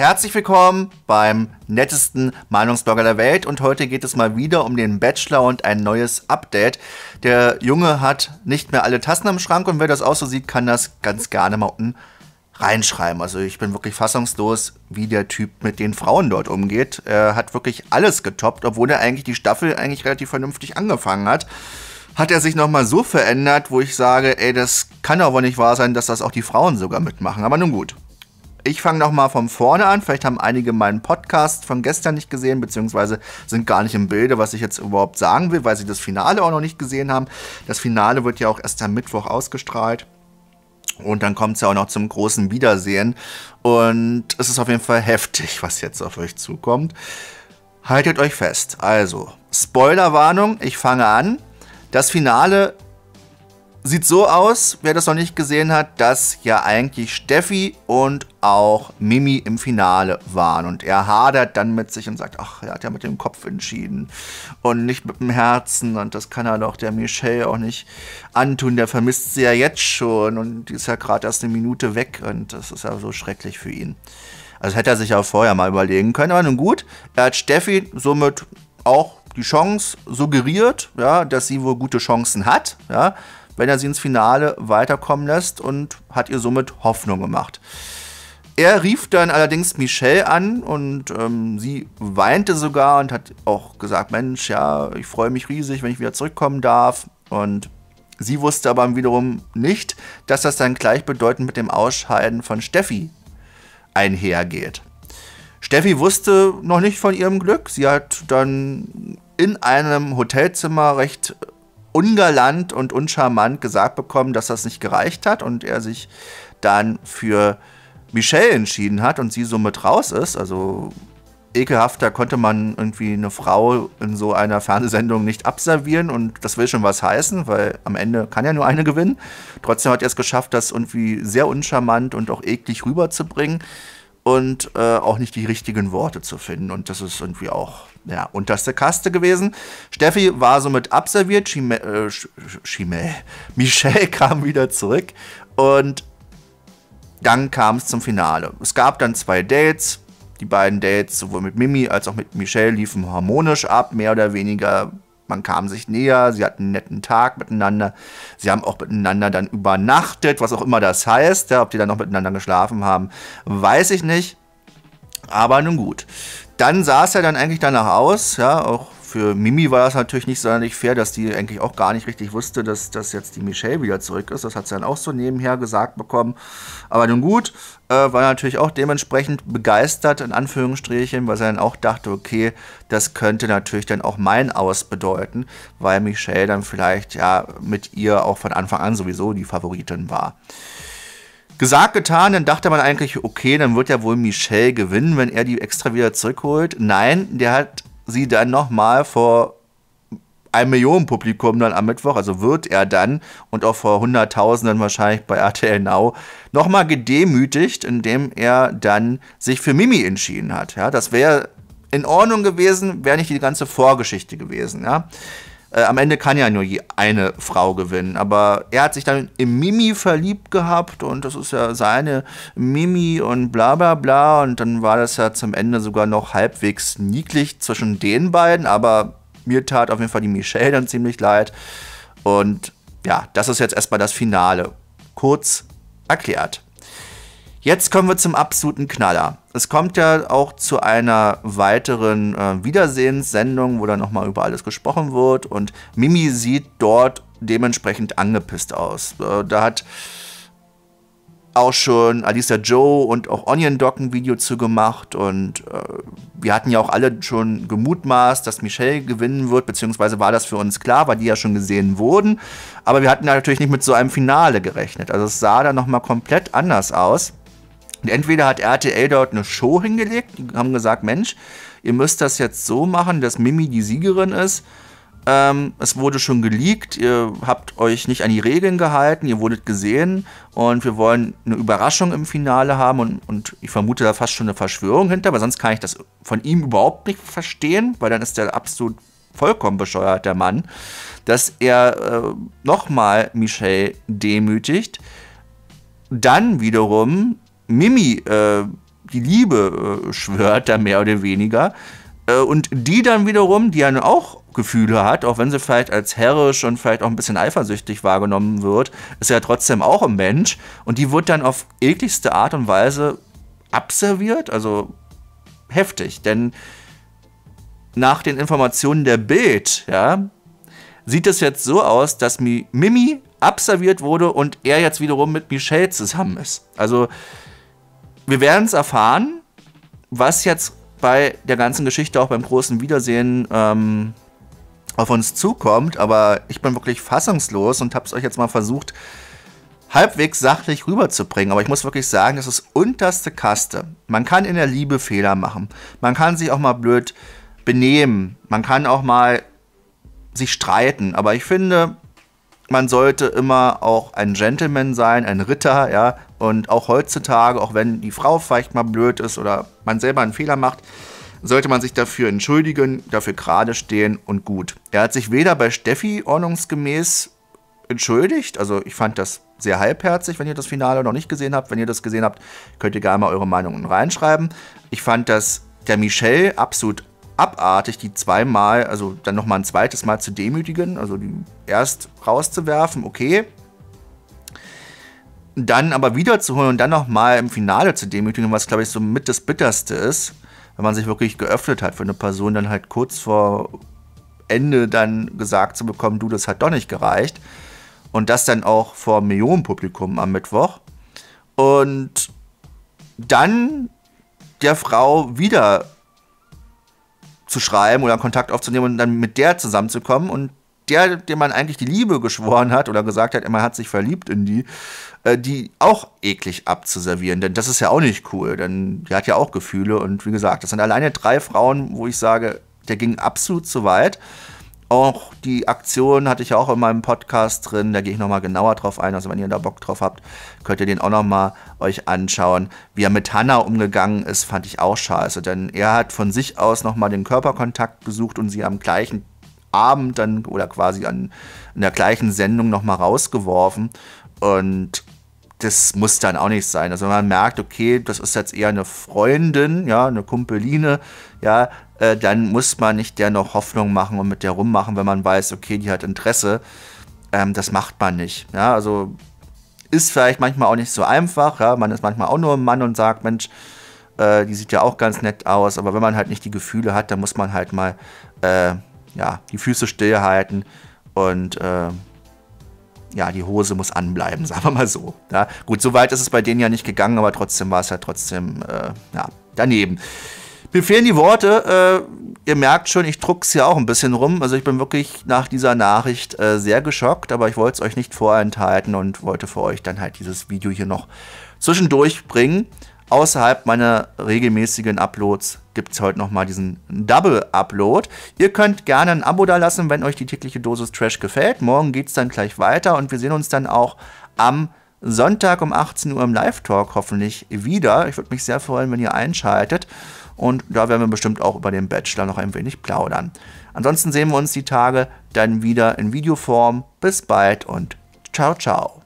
Herzlich willkommen beim nettesten Meinungsblogger der Welt und heute geht es mal wieder um den Bachelor und ein neues Update. Der Junge hat nicht mehr alle Tassen im Schrank und wer das auch so sieht, kann das ganz gerne mal unten reinschreiben. Also ich bin wirklich fassungslos, wie der Typ mit den Frauen dort umgeht. Er hat wirklich alles getoppt, obwohl er eigentlich die Staffel eigentlich relativ vernünftig angefangen hat hat er sich nochmal so verändert, wo ich sage, ey, das kann aber nicht wahr sein, dass das auch die Frauen sogar mitmachen. Aber nun gut. Ich fange nochmal von vorne an. Vielleicht haben einige meinen Podcast von gestern nicht gesehen, beziehungsweise sind gar nicht im Bilde, was ich jetzt überhaupt sagen will, weil sie das Finale auch noch nicht gesehen haben. Das Finale wird ja auch erst am Mittwoch ausgestrahlt. Und dann kommt es ja auch noch zum großen Wiedersehen. Und es ist auf jeden Fall heftig, was jetzt auf euch zukommt. Haltet euch fest. Also, Spoilerwarnung, ich fange an. Das Finale sieht so aus, wer das noch nicht gesehen hat, dass ja eigentlich Steffi und auch Mimi im Finale waren. Und er hadert dann mit sich und sagt, ach, er hat ja mit dem Kopf entschieden und nicht mit dem Herzen. Und das kann er doch der Michelle auch nicht antun. Der vermisst sie ja jetzt schon und die ist ja gerade erst eine Minute weg. Und das ist ja so schrecklich für ihn. Also hätte er sich ja vorher mal überlegen können. Aber nun gut, er hat Steffi somit auch die Chance suggeriert, ja, dass sie wohl gute Chancen hat, ja, wenn er sie ins Finale weiterkommen lässt und hat ihr somit Hoffnung gemacht. Er rief dann allerdings Michelle an und ähm, sie weinte sogar und hat auch gesagt, Mensch, ja, ich freue mich riesig, wenn ich wieder zurückkommen darf. Und sie wusste aber wiederum nicht, dass das dann gleichbedeutend mit dem Ausscheiden von Steffi einhergeht. Steffi wusste noch nicht von ihrem Glück. Sie hat dann in einem Hotelzimmer recht ungalant und uncharmant gesagt bekommen, dass das nicht gereicht hat und er sich dann für Michelle entschieden hat und sie somit raus ist. Also ekelhafter konnte man irgendwie eine Frau in so einer Fernsehsendung nicht abservieren und das will schon was heißen, weil am Ende kann ja nur eine gewinnen. Trotzdem hat er es geschafft, das irgendwie sehr uncharmant und auch eklig rüberzubringen und äh, auch nicht die richtigen Worte zu finden. Und das ist irgendwie auch ja, unterste Kaste gewesen. Steffi war somit abserviert. Chime, äh, Chime. Michelle kam wieder zurück und dann kam es zum Finale. Es gab dann zwei Dates. Die beiden Dates, sowohl mit Mimi als auch mit Michelle, liefen harmonisch ab, mehr oder weniger man kam sich näher, sie hatten einen netten Tag miteinander. Sie haben auch miteinander dann übernachtet, was auch immer das heißt. Ja, ob die dann noch miteinander geschlafen haben, weiß ich nicht. Aber nun gut. Dann sah es ja dann eigentlich danach aus, ja, auch für Mimi war es natürlich nicht sonderlich fair, dass die eigentlich auch gar nicht richtig wusste, dass, dass jetzt die Michelle wieder zurück ist. Das hat sie dann auch so nebenher gesagt bekommen. Aber nun gut, äh, war natürlich auch dementsprechend begeistert, in Anführungsstrichen, weil sie dann auch dachte, okay, das könnte natürlich dann auch mein Aus bedeuten, weil Michelle dann vielleicht ja mit ihr auch von Anfang an sowieso die Favoritin war. Gesagt, getan, dann dachte man eigentlich, okay, dann wird ja wohl Michel gewinnen, wenn er die extra wieder zurückholt. Nein, der hat sie dann nochmal vor ein Millionen Publikum dann am Mittwoch, also wird er dann und auch vor Hunderttausenden wahrscheinlich bei RTL Now nochmal gedemütigt, indem er dann sich für Mimi entschieden hat. Ja, das wäre in Ordnung gewesen, wäre nicht die ganze Vorgeschichte gewesen. Ja. Äh, am Ende kann ja nur je eine Frau gewinnen, aber er hat sich dann in Mimi verliebt gehabt und das ist ja seine Mimi und bla bla bla und dann war das ja zum Ende sogar noch halbwegs niedlich zwischen den beiden, aber mir tat auf jeden Fall die Michelle dann ziemlich leid und ja, das ist jetzt erstmal das Finale. Kurz erklärt. Jetzt kommen wir zum absoluten Knaller es kommt ja auch zu einer weiteren äh, Wiedersehenssendung, wo dann nochmal über alles gesprochen wird. Und Mimi sieht dort dementsprechend angepisst aus. Äh, da hat auch schon Alisa Joe und auch Onion Doc ein Video zu gemacht. Und äh, wir hatten ja auch alle schon gemutmaßt, dass Michelle gewinnen wird, beziehungsweise war das für uns klar, weil die ja schon gesehen wurden. Aber wir hatten natürlich nicht mit so einem Finale gerechnet. Also es sah dann nochmal komplett anders aus. Und entweder hat RTL dort eine Show hingelegt, haben gesagt, Mensch, ihr müsst das jetzt so machen, dass Mimi die Siegerin ist. Ähm, es wurde schon geleakt, ihr habt euch nicht an die Regeln gehalten, ihr wurdet gesehen und wir wollen eine Überraschung im Finale haben und, und ich vermute da fast schon eine Verschwörung hinter, aber sonst kann ich das von ihm überhaupt nicht verstehen, weil dann ist der absolut vollkommen bescheuert, der Mann, dass er äh, nochmal Michelle demütigt. Dann wiederum Mimi äh, die Liebe äh, schwört, da mehr oder weniger. Äh, und die dann wiederum, die ja auch Gefühle hat, auch wenn sie vielleicht als herrisch und vielleicht auch ein bisschen eifersüchtig wahrgenommen wird, ist ja trotzdem auch ein Mensch. Und die wird dann auf ekligste Art und Weise abserviert, also heftig. Denn nach den Informationen der Bild, ja, sieht es jetzt so aus, dass Mimi abserviert wurde und er jetzt wiederum mit Michelle zusammen ist. Also wir werden es erfahren, was jetzt bei der ganzen Geschichte auch beim großen Wiedersehen ähm, auf uns zukommt. Aber ich bin wirklich fassungslos und habe es euch jetzt mal versucht, halbwegs sachlich rüberzubringen. Aber ich muss wirklich sagen, das ist unterste Kaste. Man kann in der Liebe Fehler machen. Man kann sich auch mal blöd benehmen. Man kann auch mal sich streiten. Aber ich finde, man sollte immer auch ein Gentleman sein, ein Ritter, ja, und auch heutzutage, auch wenn die Frau vielleicht mal blöd ist oder man selber einen Fehler macht, sollte man sich dafür entschuldigen, dafür gerade stehen und gut. Er hat sich weder bei Steffi ordnungsgemäß entschuldigt, also ich fand das sehr halbherzig, wenn ihr das Finale noch nicht gesehen habt. Wenn ihr das gesehen habt, könnt ihr gerne mal eure Meinungen reinschreiben. Ich fand das der Michelle absolut abartig, die zweimal, also dann nochmal ein zweites Mal zu demütigen, also die erst rauszuwerfen, okay, dann aber wiederzuholen und dann nochmal im Finale zu demütigen, was, glaube ich, so mit das Bitterste ist, wenn man sich wirklich geöffnet hat für eine Person, dann halt kurz vor Ende dann gesagt zu bekommen, du, das hat doch nicht gereicht. Und das dann auch vor Millionenpublikum am Mittwoch. Und dann der Frau wieder zu schreiben oder Kontakt aufzunehmen und dann mit der zusammenzukommen und der, dem man eigentlich die Liebe geschworen hat oder gesagt hat, man hat sich verliebt in die, äh, die auch eklig abzuservieren. Denn das ist ja auch nicht cool, denn die hat ja auch Gefühle. Und wie gesagt, das sind alleine drei Frauen, wo ich sage, der ging absolut zu weit. Auch die Aktion hatte ich ja auch in meinem Podcast drin, da gehe ich nochmal genauer drauf ein. Also wenn ihr da Bock drauf habt, könnt ihr den auch nochmal euch anschauen. Wie er mit Hannah umgegangen ist, fand ich auch scheiße. Denn er hat von sich aus nochmal den Körperkontakt gesucht und sie am gleichen Abend dann oder quasi an, in der gleichen Sendung nochmal rausgeworfen. Und das muss dann auch nicht sein. Also wenn man merkt, okay, das ist jetzt eher eine Freundin, ja, eine Kumpeline, ja, äh, dann muss man nicht der noch Hoffnung machen und mit der rummachen, wenn man weiß, okay, die hat Interesse. Ähm, das macht man nicht. Ja, also ist vielleicht manchmal auch nicht so einfach. Ja, man ist manchmal auch nur ein Mann und sagt, Mensch, äh, die sieht ja auch ganz nett aus. Aber wenn man halt nicht die Gefühle hat, dann muss man halt mal äh, ja, die Füße stillhalten und äh, ja, die Hose muss anbleiben, sagen wir mal so. Ja, gut, so weit ist es bei denen ja nicht gegangen, aber trotzdem war es ja trotzdem äh, ja, daneben. Mir fehlen die Worte. Äh, ihr merkt schon, ich druck's hier auch ein bisschen rum. Also ich bin wirklich nach dieser Nachricht äh, sehr geschockt, aber ich wollte es euch nicht vorenthalten und wollte für euch dann halt dieses Video hier noch zwischendurch bringen. Außerhalb meiner regelmäßigen Uploads gibt es heute nochmal diesen Double-Upload. Ihr könnt gerne ein Abo da lassen, wenn euch die tägliche Dosis Trash gefällt. Morgen geht es dann gleich weiter und wir sehen uns dann auch am Sonntag um 18 Uhr im Live-Talk hoffentlich wieder. Ich würde mich sehr freuen, wenn ihr einschaltet. Und da werden wir bestimmt auch über den Bachelor noch ein wenig plaudern. Ansonsten sehen wir uns die Tage dann wieder in Videoform. Bis bald und ciao, ciao.